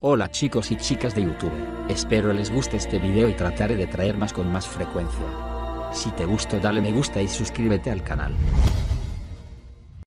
Hola chicos y chicas de YouTube, espero les guste este video y trataré de traer más con más frecuencia. Si te gustó dale me gusta y suscríbete al canal.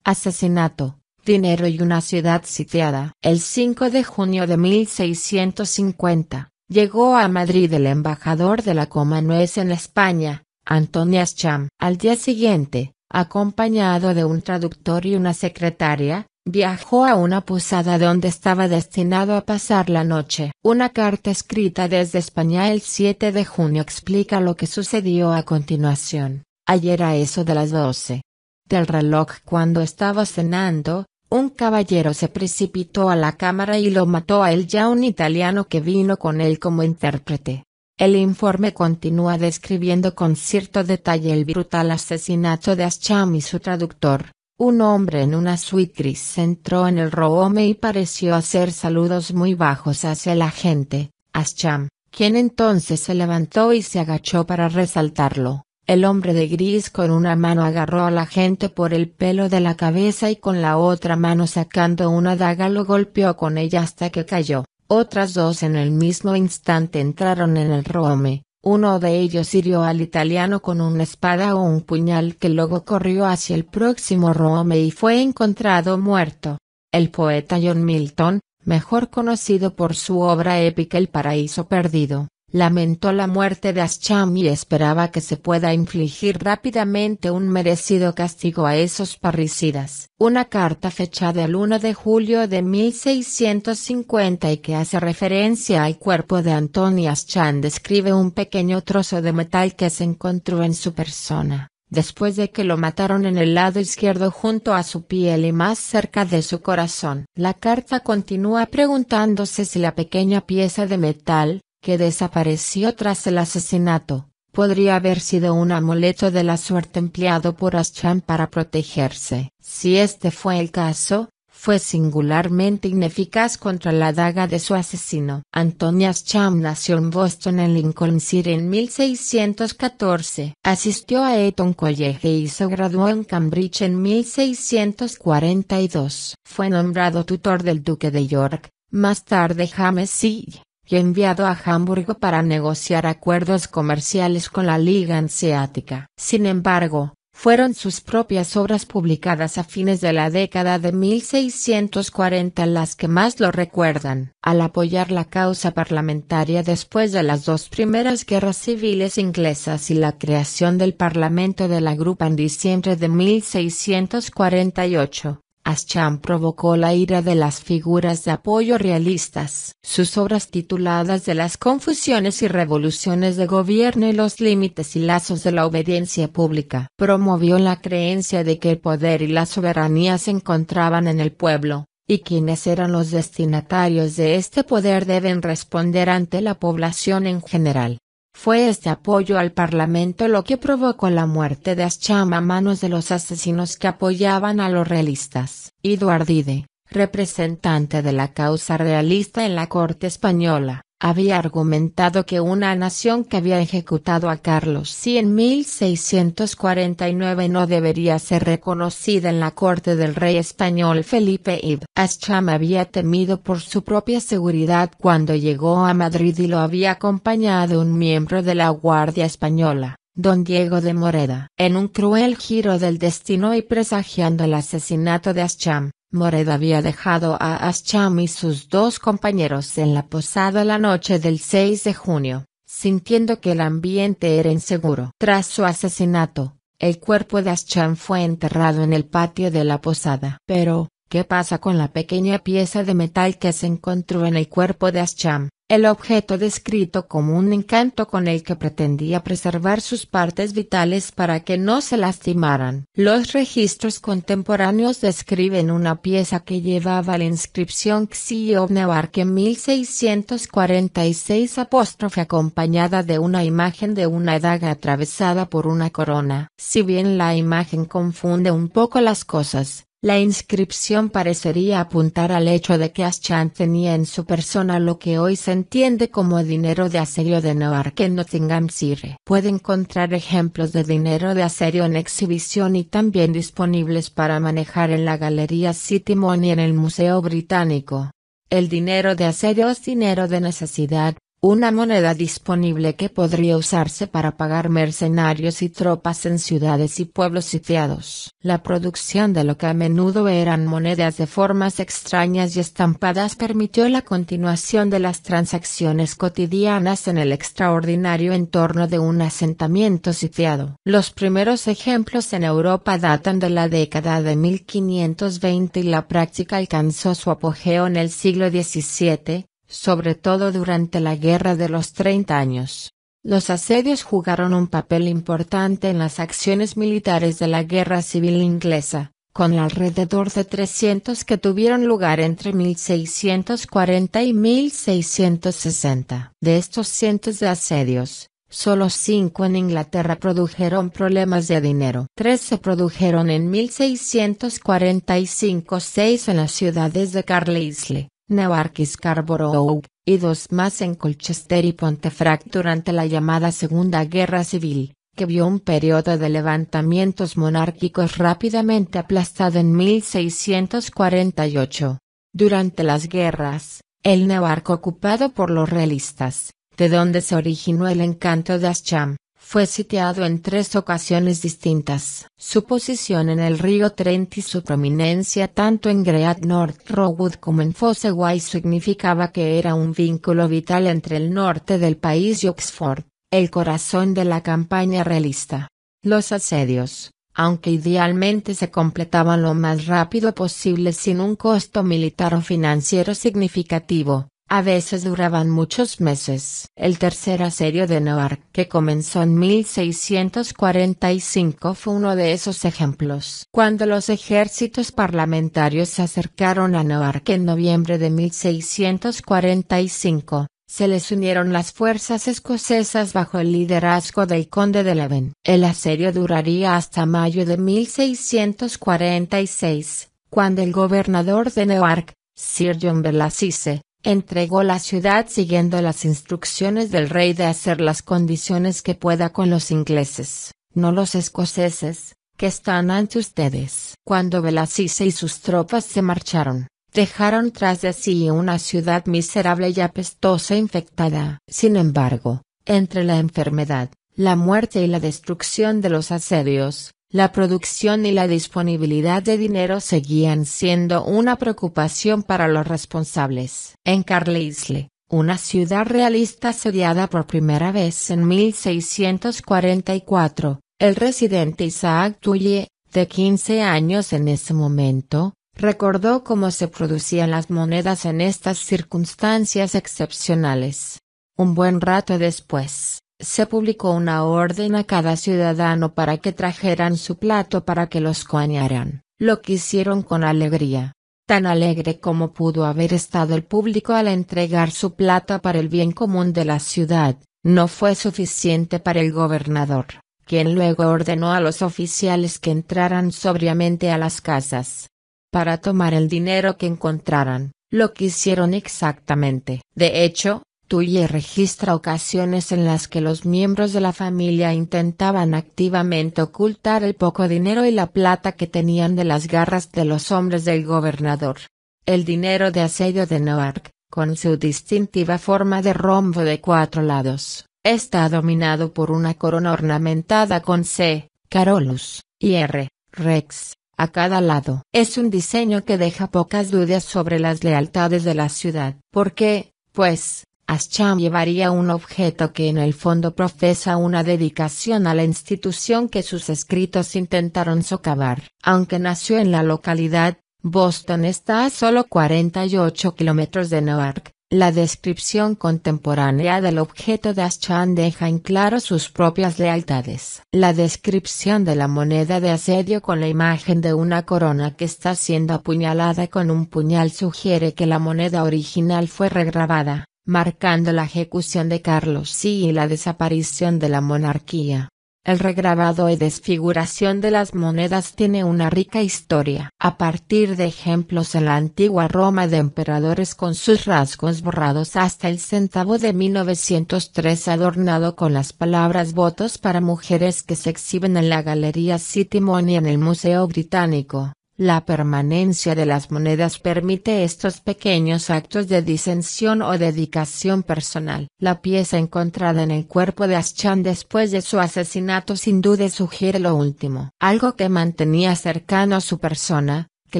Asesinato, dinero y una ciudad sitiada. El 5 de junio de 1650, llegó a Madrid el embajador de la Comanuez en España, Antonia Scham, Al día siguiente, acompañado de un traductor y una secretaria, Viajó a una posada donde estaba destinado a pasar la noche. Una carta escrita desde España el 7 de junio explica lo que sucedió a continuación. Ayer a eso de las 12 del reloj cuando estaba cenando, un caballero se precipitó a la cámara y lo mató a él ya un italiano que vino con él como intérprete. El informe continúa describiendo con cierto detalle el brutal asesinato de Ascham y su traductor. Un hombre en una suite gris entró en el roome y pareció hacer saludos muy bajos hacia la gente, Ascham, quien entonces se levantó y se agachó para resaltarlo. El hombre de gris con una mano agarró a la gente por el pelo de la cabeza y con la otra mano sacando una daga lo golpeó con ella hasta que cayó. Otras dos en el mismo instante entraron en el roome, uno de ellos hirió al italiano con una espada o un puñal que luego corrió hacia el próximo Rome y fue encontrado muerto. El poeta John Milton, mejor conocido por su obra épica El paraíso perdido, lamentó la muerte de Ascham y esperaba que se pueda infligir rápidamente un merecido castigo a esos parricidas. Una carta fechada el 1 de julio de 1650 y que hace referencia al cuerpo de Antonio Ascham describe un pequeño trozo de metal que se encontró en su persona, después de que lo mataron en el lado izquierdo junto a su piel y más cerca de su corazón. La carta continúa preguntándose si la pequeña pieza de metal, que desapareció tras el asesinato, podría haber sido un amuleto de la suerte empleado por Ascham para protegerse. Si este fue el caso, fue singularmente ineficaz contra la daga de su asesino. Antonia Ascham nació en Boston en Lincolnshire en 1614. Asistió a Eton College y se graduó en Cambridge en 1642. Fue nombrado tutor del duque de York, más tarde James C y enviado a Hamburgo para negociar acuerdos comerciales con la Liga Hanseática. Sin embargo, fueron sus propias obras publicadas a fines de la década de 1640 las que más lo recuerdan. Al apoyar la causa parlamentaria después de las dos primeras guerras civiles inglesas y la creación del Parlamento de la Grupa en diciembre de 1648, Ascham provocó la ira de las figuras de apoyo realistas. Sus obras tituladas de las confusiones y revoluciones de gobierno y los límites y lazos de la obediencia pública promovió la creencia de que el poder y la soberanía se encontraban en el pueblo, y quienes eran los destinatarios de este poder deben responder ante la población en general. Fue este apoyo al Parlamento lo que provocó la muerte de Ascham a manos de los asesinos que apoyaban a los realistas. Eduardide, representante de la causa realista en la corte española, había argumentado que una nación que había ejecutado a Carlos C en 1649 no debería ser reconocida en la corte del rey español Felipe I. Ascham había temido por su propia seguridad cuando llegó a Madrid y lo había acompañado un miembro de la Guardia Española, don Diego de Moreda. En un cruel giro del destino y presagiando el asesinato de Ascham, Moreda había dejado a Ascham y sus dos compañeros en la posada la noche del 6 de junio, sintiendo que el ambiente era inseguro. Tras su asesinato, el cuerpo de Ascham fue enterrado en el patio de la posada. Pero, ¿qué pasa con la pequeña pieza de metal que se encontró en el cuerpo de Ascham? el objeto descrito como un encanto con el que pretendía preservar sus partes vitales para que no se lastimaran. Los registros contemporáneos describen una pieza que llevaba la inscripción Xiobnevarque 1646 apóstrofe acompañada de una imagen de una daga atravesada por una corona. Si bien la imagen confunde un poco las cosas, la inscripción parecería apuntar al hecho de que Aschan tenía en su persona lo que hoy se entiende como dinero de asedio de Newark en Nottinghamshire. Puede encontrar ejemplos de dinero de asedio en exhibición y también disponibles para manejar en la Galería City Money en el Museo Británico. El dinero de asedio es dinero de necesidad, una moneda disponible que podría usarse para pagar mercenarios y tropas en ciudades y pueblos sitiados. La producción de lo que a menudo eran monedas de formas extrañas y estampadas permitió la continuación de las transacciones cotidianas en el extraordinario entorno de un asentamiento sitiado. Los primeros ejemplos en Europa datan de la década de 1520 y la práctica alcanzó su apogeo en el siglo XVII, sobre todo durante la Guerra de los Treinta Años. Los asedios jugaron un papel importante en las acciones militares de la Guerra Civil Inglesa, con alrededor de 300 que tuvieron lugar entre 1640 y 1660. De estos cientos de asedios, solo cinco en Inglaterra produjeron problemas de dinero. Tres se produjeron en 1645, seis en las ciudades de Carlisle, Navarquis Scarborough, y dos más en Colchester y Pontefract durante la llamada Segunda Guerra Civil, que vio un periodo de levantamientos monárquicos rápidamente aplastado en 1648. Durante las guerras, el Newark ocupado por los realistas, de donde se originó el encanto de Ascham, fue sitiado en tres ocasiones distintas. Su posición en el río Trent y su prominencia tanto en Great North Road como en Fosseway significaba que era un vínculo vital entre el norte del país y Oxford, el corazón de la campaña realista. Los asedios, aunque idealmente se completaban lo más rápido posible sin un costo militar o financiero significativo, a veces duraban muchos meses. El tercer asedio de Newark que comenzó en 1645, fue uno de esos ejemplos. Cuando los ejércitos parlamentarios se acercaron a Newark en noviembre de 1645, se les unieron las fuerzas escocesas bajo el liderazgo del conde de Leven. El asedio duraría hasta mayo de 1646, cuando el gobernador de Newark, Sir John Belassisse, entregó la ciudad siguiendo las instrucciones del rey de hacer las condiciones que pueda con los ingleses, no los escoceses, que están ante ustedes. Cuando Belasice y sus tropas se marcharon, dejaron tras de sí una ciudad miserable y apestosa infectada. Sin embargo, entre la enfermedad, la muerte y la destrucción de los asedios, la producción y la disponibilidad de dinero seguían siendo una preocupación para los responsables. En Carlisle, una ciudad realista asediada por primera vez en 1644, el residente Isaac Tully, de 15 años en ese momento, recordó cómo se producían las monedas en estas circunstancias excepcionales. Un buen rato después, se publicó una orden a cada ciudadano para que trajeran su plato para que los coñaran, lo que hicieron con alegría. Tan alegre como pudo haber estado el público al entregar su plata para el bien común de la ciudad, no fue suficiente para el gobernador, quien luego ordenó a los oficiales que entraran sobriamente a las casas. Para tomar el dinero que encontraran, lo que hicieron exactamente. De hecho, y registra ocasiones en las que los miembros de la familia intentaban activamente ocultar el poco dinero y la plata que tenían de las garras de los hombres del gobernador. El dinero de asedio de Newark, con su distintiva forma de rombo de cuatro lados, está dominado por una corona ornamentada con C, Carolus, y R, Rex, a cada lado. Es un diseño que deja pocas dudas sobre las lealtades de la ciudad. ¿Por qué, pues, Ascham llevaría un objeto que en el fondo profesa una dedicación a la institución que sus escritos intentaron socavar. Aunque nació en la localidad, Boston está a solo 48 kilómetros de Newark. La descripción contemporánea del objeto de Ascham deja en claro sus propias lealtades. La descripción de la moneda de asedio con la imagen de una corona que está siendo apuñalada con un puñal sugiere que la moneda original fue regrabada marcando la ejecución de Carlos I y la desaparición de la monarquía. El regrabado y desfiguración de las monedas tiene una rica historia. A partir de ejemplos en la antigua Roma de emperadores con sus rasgos borrados hasta el centavo de 1903 adornado con las palabras votos para mujeres que se exhiben en la Galería City Money en el Museo Británico. La permanencia de las monedas permite estos pequeños actos de disensión o dedicación personal. La pieza encontrada en el cuerpo de Aschan después de su asesinato sin duda sugiere lo último. Algo que mantenía cercano a su persona, que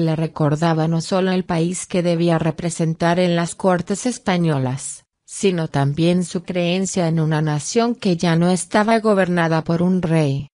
le recordaba no solo el país que debía representar en las cortes españolas, sino también su creencia en una nación que ya no estaba gobernada por un rey.